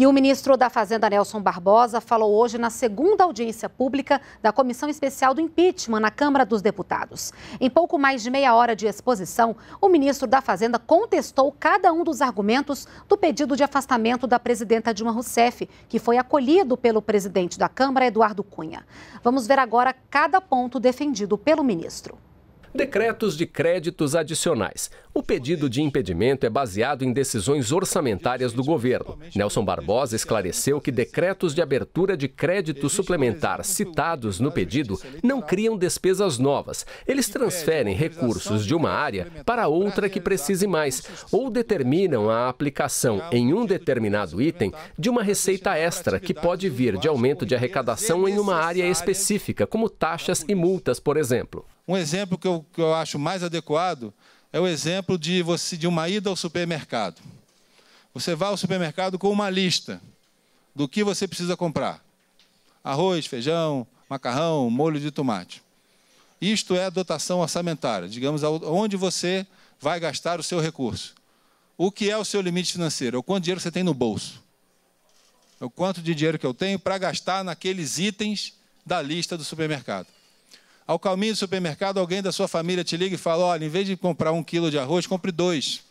E o ministro da Fazenda, Nelson Barbosa, falou hoje na segunda audiência pública da Comissão Especial do Impeachment na Câmara dos Deputados. Em pouco mais de meia hora de exposição, o ministro da Fazenda contestou cada um dos argumentos do pedido de afastamento da presidenta Dilma Rousseff, que foi acolhido pelo presidente da Câmara, Eduardo Cunha. Vamos ver agora cada ponto defendido pelo ministro. Decretos de créditos adicionais. O pedido de impedimento é baseado em decisões orçamentárias do governo. Nelson Barbosa esclareceu que decretos de abertura de crédito suplementar citados no pedido não criam despesas novas. Eles transferem recursos de uma área para outra que precise mais ou determinam a aplicação em um determinado item de uma receita extra que pode vir de aumento de arrecadação em uma área específica, como taxas e multas, por exemplo. Um exemplo que eu, que eu acho mais adequado é o exemplo de, você, de uma ida ao supermercado. Você vai ao supermercado com uma lista do que você precisa comprar: arroz, feijão, macarrão, molho de tomate. Isto é a dotação orçamentária, digamos, onde você vai gastar o seu recurso. O que é o seu limite financeiro? É o quanto dinheiro você tem no bolso. É o quanto de dinheiro que eu tenho para gastar naqueles itens da lista do supermercado ao caminho do supermercado, alguém da sua família te liga e fala: olha, em vez de comprar um quilo de arroz, compre dois.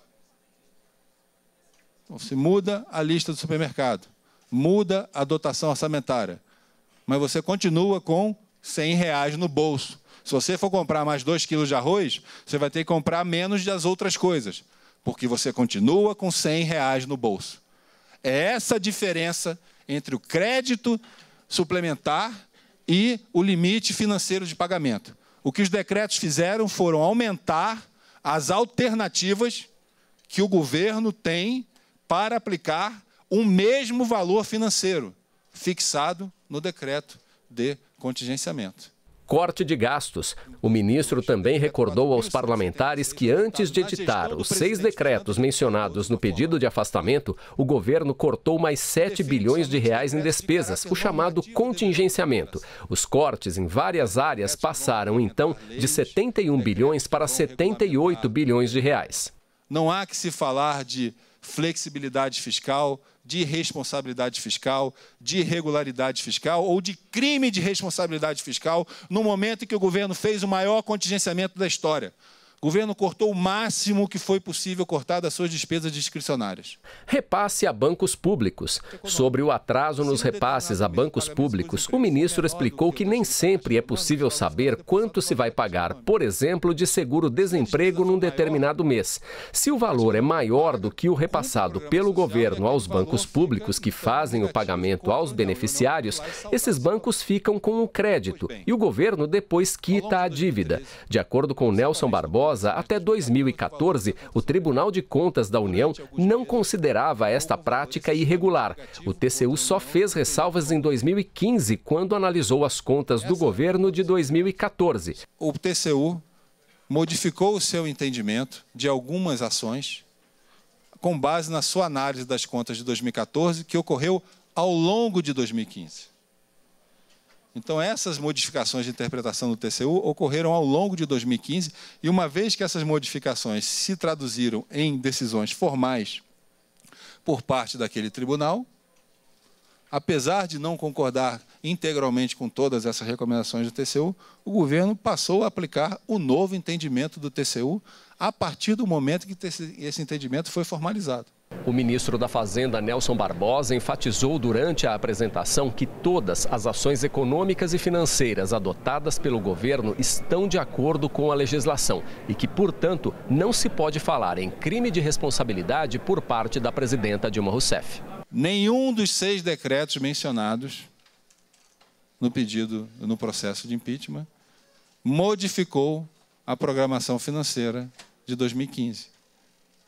Então, você muda a lista do supermercado, muda a dotação orçamentária, mas você continua com 100 reais no bolso. Se você for comprar mais dois quilos de arroz, você vai ter que comprar menos das outras coisas, porque você continua com 100 reais no bolso. É essa a diferença entre o crédito suplementar e o limite financeiro de pagamento. O que os decretos fizeram foram aumentar as alternativas que o governo tem para aplicar o mesmo valor financeiro fixado no decreto de contingenciamento corte de gastos. O ministro também recordou aos parlamentares que antes de editar os seis decretos mencionados no pedido de afastamento, o governo cortou mais 7 bilhões de reais em despesas, o chamado contingenciamento. Os cortes em várias áreas passaram então de 71 bilhões para 78 bilhões de reais. Não há que se falar de flexibilidade fiscal, de responsabilidade fiscal, de irregularidade fiscal ou de crime de responsabilidade fiscal no momento em que o governo fez o maior contingenciamento da história. O governo cortou o máximo que foi possível cortar das suas despesas discricionárias. Repasse a bancos públicos. Sobre o atraso nos repasses a bancos públicos, o ministro explicou que nem sempre é possível saber quanto se vai pagar, por exemplo, de seguro-desemprego num determinado mês. Se o valor é maior do que o repassado pelo governo é aos bancos públicos que fazem o pagamento aos beneficiários, esses bancos ficam com o crédito e o governo depois quita a dívida. De acordo com Nelson é Barbosa, Barbosa, até 2014, o Tribunal de Contas da União não considerava esta prática irregular. O TCU só fez ressalvas em 2015, quando analisou as contas do governo de 2014. O TCU modificou o seu entendimento de algumas ações com base na sua análise das contas de 2014, que ocorreu ao longo de 2015. Então, essas modificações de interpretação do TCU ocorreram ao longo de 2015, e uma vez que essas modificações se traduziram em decisões formais por parte daquele tribunal, apesar de não concordar integralmente com todas essas recomendações do TCU, o governo passou a aplicar o novo entendimento do TCU a partir do momento que esse entendimento foi formalizado. O ministro da Fazenda, Nelson Barbosa, enfatizou durante a apresentação que todas as ações econômicas e financeiras adotadas pelo governo estão de acordo com a legislação e que, portanto, não se pode falar em crime de responsabilidade por parte da presidenta Dilma Rousseff. Nenhum dos seis decretos mencionados no pedido, no processo de impeachment, modificou a programação financeira de 2015.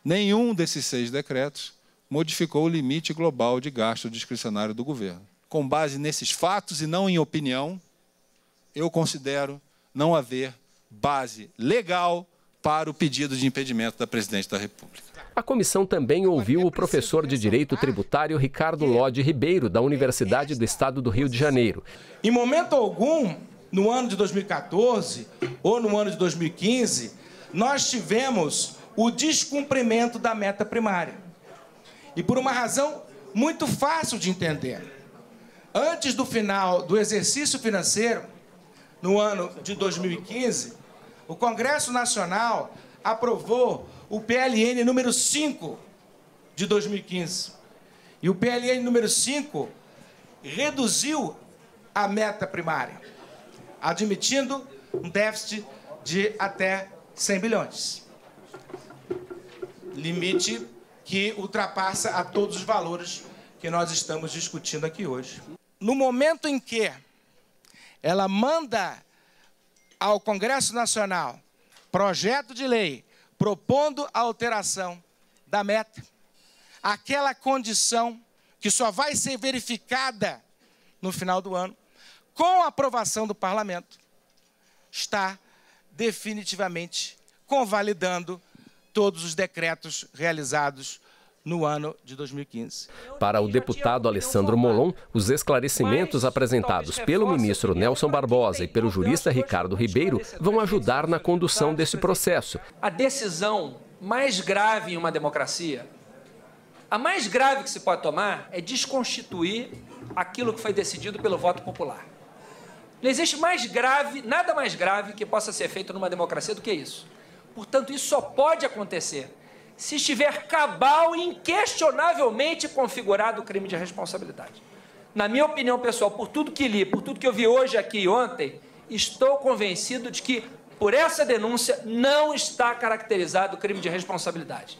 Nenhum desses seis decretos modificou o limite global de gasto discricionário do governo. Com base nesses fatos e não em opinião, eu considero não haver base legal para o pedido de impedimento da presidente da República. A comissão também ouviu o professor de Direito Tributário Ricardo Lodi Ribeiro, da Universidade do Estado do Rio de Janeiro. Em momento algum, no ano de 2014 ou no ano de 2015, nós tivemos o descumprimento da meta primária. E por uma razão muito fácil de entender. Antes do final do exercício financeiro, no ano de 2015, o Congresso Nacional aprovou o PLN número 5 de 2015. E o PLN número 5 reduziu a meta primária, admitindo um déficit de até 100 bilhões limite que ultrapassa a todos os valores que nós estamos discutindo aqui hoje. No momento em que ela manda ao Congresso Nacional projeto de lei propondo a alteração da meta, aquela condição que só vai ser verificada no final do ano, com a aprovação do parlamento, está definitivamente convalidando todos os decretos realizados no ano de 2015. Para o deputado Alessandro Molon, os esclarecimentos apresentados pelo ministro Nelson Barbosa e pelo jurista Ricardo Ribeiro vão ajudar na condução desse processo. A decisão mais grave em uma democracia, a mais grave que se pode tomar é desconstituir aquilo que foi decidido pelo voto popular. Não existe mais grave, nada mais grave que possa ser feito numa democracia do que isso. Portanto, isso só pode acontecer se estiver cabal e inquestionavelmente configurado o crime de responsabilidade. Na minha opinião pessoal, por tudo que li, por tudo que eu vi hoje aqui e ontem, estou convencido de que por essa denúncia não está caracterizado o crime de responsabilidade.